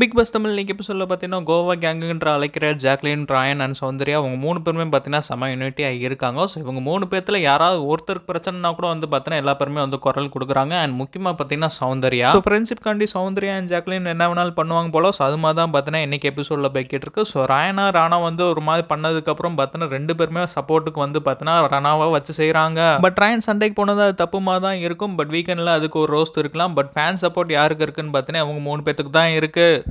big pass Tamil இன்றைக்கி சொல்ல பார்த்தீங்கன்னா கோவா கேங்குன்ற அழைக்கிற ஜாக்லின் ராயன் அண்ட் சௌந்தர்யா அவங்க மூணு பேருமே பார்த்தீங்கன்னா செம யூனிட்டியாக இருக்காங்க ஸோ இவங்க மூணு பேர்த்தில் யாராவது ஒருத்தருக்கு பிரச்சனைனா கூட வந்து பார்த்தீங்கன்னா எல்லா பேருமே வந்து குரல் கொடுக்குறாங்க அண்ட் முக்கியமாக பார்த்தீங்கன்னா சௌந்தர்யா ஸோ ஃப்ரெண்ட்ஷிப் காண்டி சௌந்தர்யா அண்ட் ஜாக்லின் என்ன வேணாலும் பண்ணுவாங்க போல ஸோ அது மாதிரி தான் பார்த்தீங்கன்னா இன்றைக்கி எபிசோடில் போய்கிட்டு இருக்கு ஸோ ராயனா ராணா வந்து ஒரு மாதிரி பண்ணதுக்கப்புறம் பார்த்தீங்கன்னா ரெண்டு பேருமே சப்போர்ட்டுக்கு வந்து பார்த்தீங்கன்னா ராணாவை வச்சு செய்கிறாங்க பட் ராயன் சண்டைக்கு போனது அது தப்புமாக தான் இருக்கும் பட் வீக்கெண்டில் அதுக்கு ஒரு ரோஸ்ட் இருக்கலாம் பட் ஃபேன் சப்போர்ட் யாருக்கு இருக்குன்னு பார்த்தீங்கன்னா அவங்க மூணு பேர்த்துக்கு தான் இருக்குது